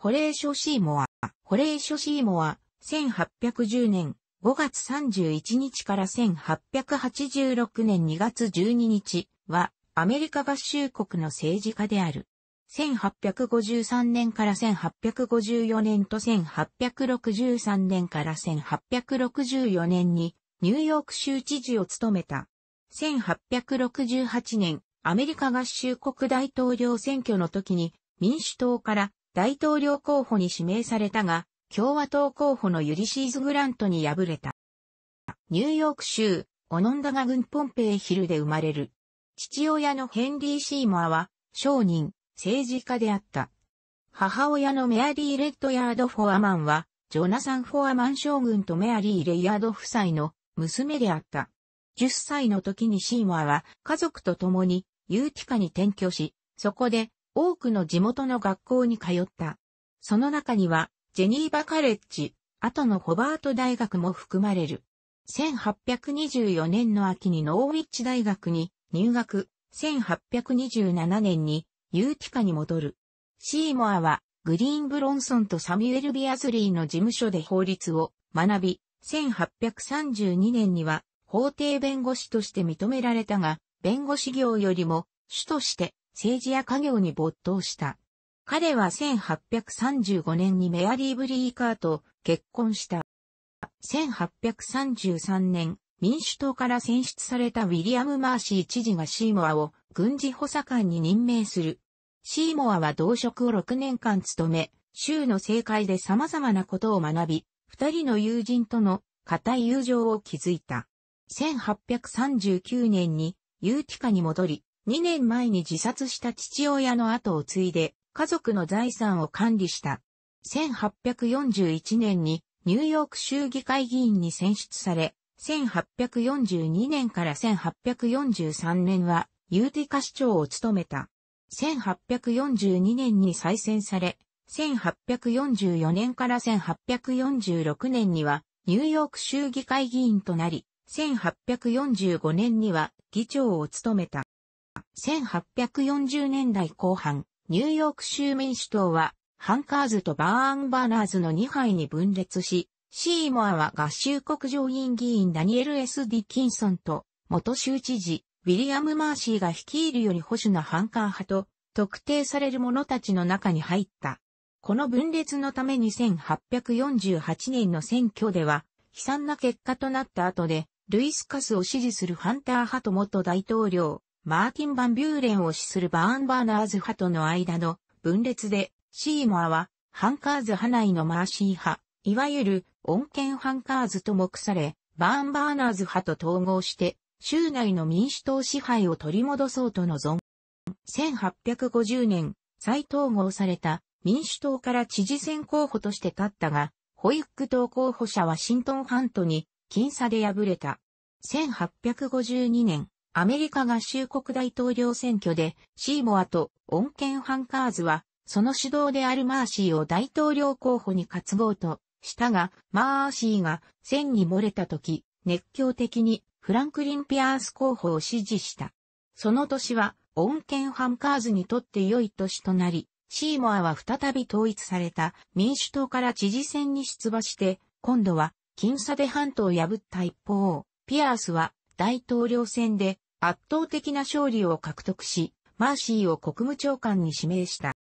ホレーショ・シーモア。ホレーショ・シーモア、1810年5月31日から1886年2月12日は、アメリカ合衆国の政治家である。1853年から1854年と1863年から1864年にニューヨーク州知事を務めた。1868年、アメリカ合衆国大統領選挙の時に民主党から大統領候補に指名されたが、共和党候補のユリシーズ・グラントに敗れた。ニューヨーク州、オノンダガ軍ポンペイヒルで生まれる。父親のヘンリー・シーモアは、商人、政治家であった。母親のメアリー・レッドヤード・フォアマンは、ジョナサン・フォアマン将軍とメアリー・レイヤード夫妻の娘であった。10歳の時にシーモアは家族と共にユーティカに転居し、そこで多くの地元の学校に通った。その中には、ジェニーバカレッジ、後のホバート大学も含まれる。1824年の秋にノーウィッチ大学に入学、1827年にユーティカに戻る。シーモアはグリーン・ブロンソンとサミュエル・ビアズリーの事務所で法律を学び、1832年には法廷弁護士として認められたが、弁護士業よりも主として政治や家業に没頭した。彼は1835年にメアリー・ブリーカーと結婚した。1833年、民主党から選出されたウィリアム・マーシー知事がシーモアを軍事補佐官に任命する。シーモアは同職を6年間務め、州の政界で様々なことを学び、二人の友人との固い友情を築いた。1839年にユーティカに戻り、2年前に自殺した父親の後を継いで、家族の財産を管理した。1841年にニューヨーク州議会議員に選出され、1842年から1843年は、ユーティカ市長を務めた。1842年に再選され、1844年から1846年には、ニューヨーク州議会議員となり、1845年には議長を務めた。1840年代後半、ニューヨーク州民主党は、ハンカーズとバーンバーナーズの2杯に分裂し、シーモアは合衆国上院議員ダニエル・ S・ ディキンソンと、元州知事、ウィリアム・マーシーが率いるより保守なハンカー派と、特定される者たちの中に入った。この分裂のために1848年の選挙では、悲惨な結果となった後で、ルイス・カスを支持するハンター派と元大統領、マーティン・バンビューレンを視するバーンバーナーズ派との間の分裂で、シーモアは、ハンカーズ派内のマーシー派、いわゆる、恩恵ハンカーズと目され、バーンバーナーズ派と統合して、州内の民主党支配を取り戻そうと望む。1850年、再統合された民主党から知事選候補として立ったが、ホイック党候補者ワシントンハントに僅差で敗れた。1852年、アメリカ合衆国大統領選挙で、シーモアとオンケン・ハンカーズは、その主導であるマーシーを大統領候補に担ごうとしたが、マーシーが戦に漏れた時、熱狂的にフランクリン・ピアース候補を支持した。その年は、オンケン・ハンカーズにとって良い年となり、シーモアは再び統一された民主党から知事選に出馬して、今度は、僅差で半島を破った一方、ピアースは大統領選で圧倒的な勝利を獲得し、マーシーを国務長官に指名した。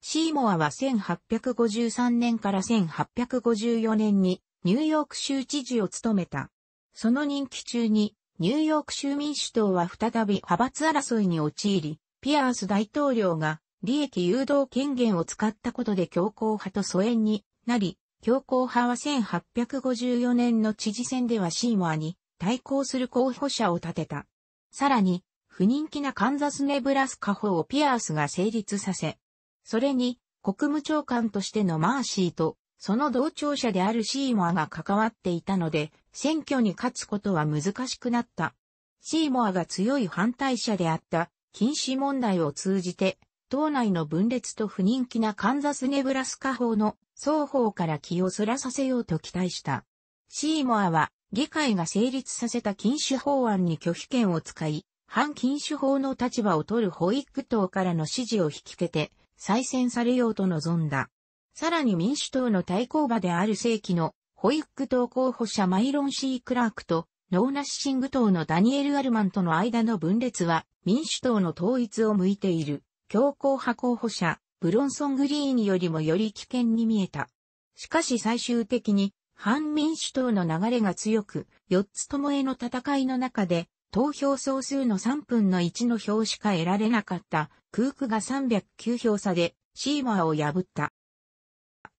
シーモアは1853年から1854年にニューヨーク州知事を務めた。その任期中にニューヨーク州民主党は再び派閥争いに陥り、ピアース大統領が利益誘導権限を使ったことで強硬派と疎遠になり、強硬派は1854年の知事選ではシーモアに対抗する候補者を立てた。さらに、不人気なカンザスネブラスカ法をピアースが成立させ、それに国務長官としてのマーシーと、その同調者であるシーモアが関わっていたので、選挙に勝つことは難しくなった。シーモアが強い反対者であった、禁止問題を通じて、党内の分裂と不人気なカンザスネブラスカ法の双方から気をそらさせようと期待した。シーモアは議会が成立させた禁酒法案に拒否権を使い、反禁酒法の立場を取る保育党からの支持を引き受けて、再選されようと望んだ。さらに民主党の対抗馬である正規の保育党候補者マイロン・シー・クラークとノーナッシング党のダニエル・アルマンとの間の分裂は民主党の統一を向いている強硬派候補者ブロンソン・グリーンよりもより危険に見えた。しかし最終的に反民主党の流れが強く、四つともへの戦いの中で、投票総数の3分の1の票しか得られなかった空区が309票差でシーモアを破った。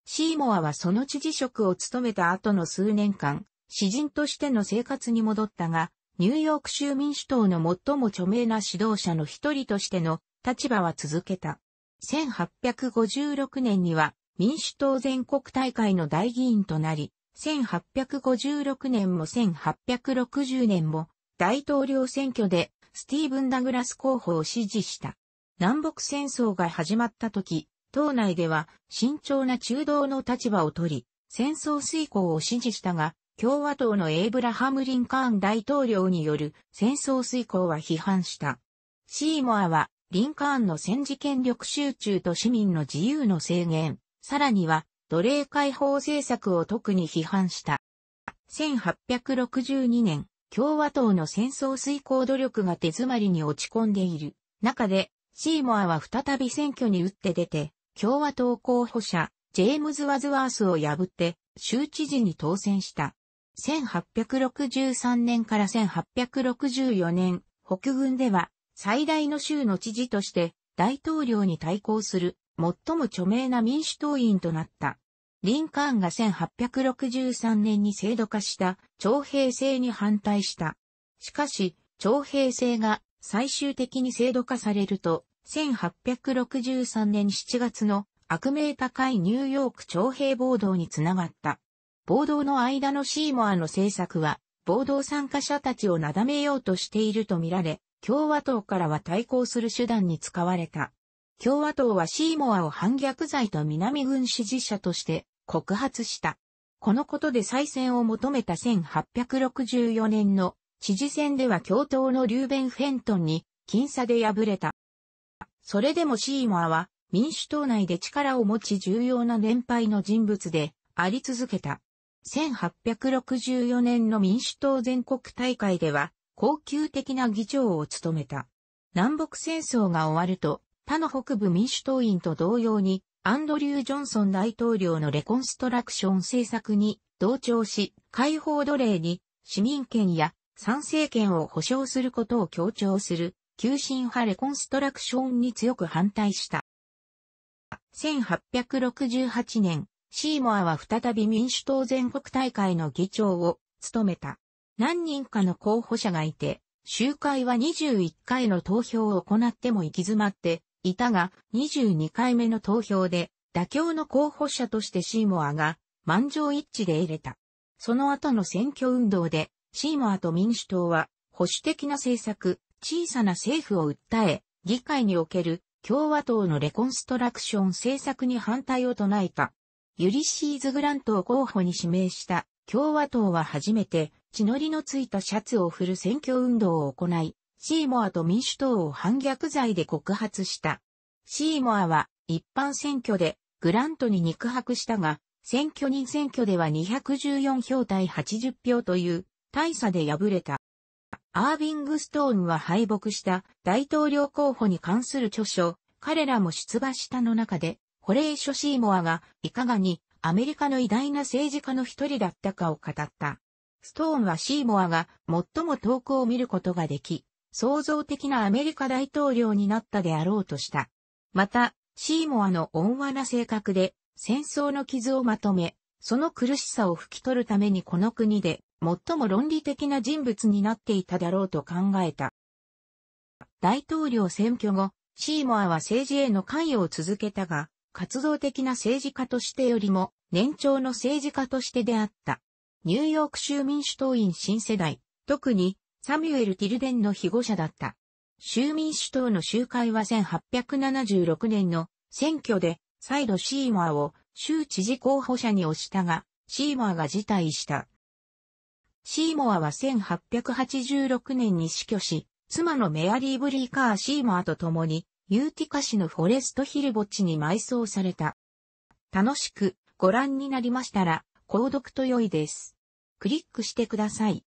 シーモアはその知事職を務めた後の数年間、詩人としての生活に戻ったが、ニューヨーク州民主党の最も著名な指導者の一人としての立場は続けた。1856年には民主党全国大会の大議員となり、1856年も1860年も大統領選挙でスティーブン・ダグラス候補を支持した。南北戦争が始まった時、党内では慎重な中道の立場を取り、戦争遂行を支持したが、共和党のエイブラハム・リンカーン大統領による戦争遂行は批判した。シーモアは、リンカーンの戦時権力集中と市民の自由の制限、さらには奴隷解放政策を特に批判した。1862年、共和党の戦争遂行努力が手詰まりに落ち込んでいる中で、シーモアは再び選挙に打って出て、共和党候補者、ジェームズ・ワズワースを破って、州知事に当選した。1863年から1864年、北軍では、最大の州の知事として、大統領に対抗する最も著名な民主党員となった。リンカーンが1863年に制度化した徴兵制に反対した。しかし、徴兵制が最終的に制度化されると、1863年7月の悪名高いニューヨーク徴兵暴動につながった。暴動の間のシーモアの政策は、暴動参加者たちをなだめようとしているとみられ、共和党からは対抗する手段に使われた。共和党はシーモアを反逆罪と南軍支持者として告発した。このことで再選を求めた1864年の知事選では共闘のリューベン・フェントンに僅差で敗れた。それでもシーモアは民主党内で力を持ち重要な年配の人物であり続けた。1864年の民主党全国大会では高級的な議長を務めた。南北戦争が終わると他の北部民主党員と同様に、アンドリュー・ジョンソン大統領のレコンストラクション政策に同調し、解放奴隷に市民権や参政権を保障することを強調する、急進派レコンストラクションに強く反対した。1868年、シーモアは再び民主党全国大会の議長を務めた。何人かの候補者がいて、集会は21回の投票を行っても行き詰まって、いたが、22回目の投票で、妥協の候補者としてシーモアが、満場一致で入れた。その後の選挙運動で、シーモアと民主党は、保守的な政策、小さな政府を訴え、議会における共和党のレコンストラクション政策に反対を唱えた。ユリシーズ・グラントを候補に指名した共和党は初めて血のりのついたシャツを振る選挙運動を行い、シーモアと民主党を反逆罪で告発した。シーモアは一般選挙でグラントに肉薄したが、選挙人選挙では214票対80票という大差で敗れた。アービングストーンは敗北した大統領候補に関する著書、彼らも出馬したの中で、ホレイショ・シーモアがいかがにアメリカの偉大な政治家の一人だったかを語った。ストーンはシーモアが最も遠くを見ることができ、創造的なアメリカ大統領になったであろうとした。また、シーモアの温和な性格で戦争の傷をまとめ、その苦しさを拭き取るためにこの国で最も論理的な人物になっていただろうと考えた。大統領選挙後、シーモアは政治への関与を続けたが、活動的な政治家としてよりも年長の政治家としてであった。ニューヨーク州民主党員新世代、特にサミュエル・ティルデンの被護者だった。州民主党の集会は1876年の選挙で再度シーマーを州知事候補者に推したが、シーマーが辞退した。シーモアは1886年に死去し、妻のメアリー・ブリーカー・シーモアと共に、ユーティカ市のフォレストヒル墓地に埋葬された。楽しくご覧になりましたら、購読と良いです。クリックしてください。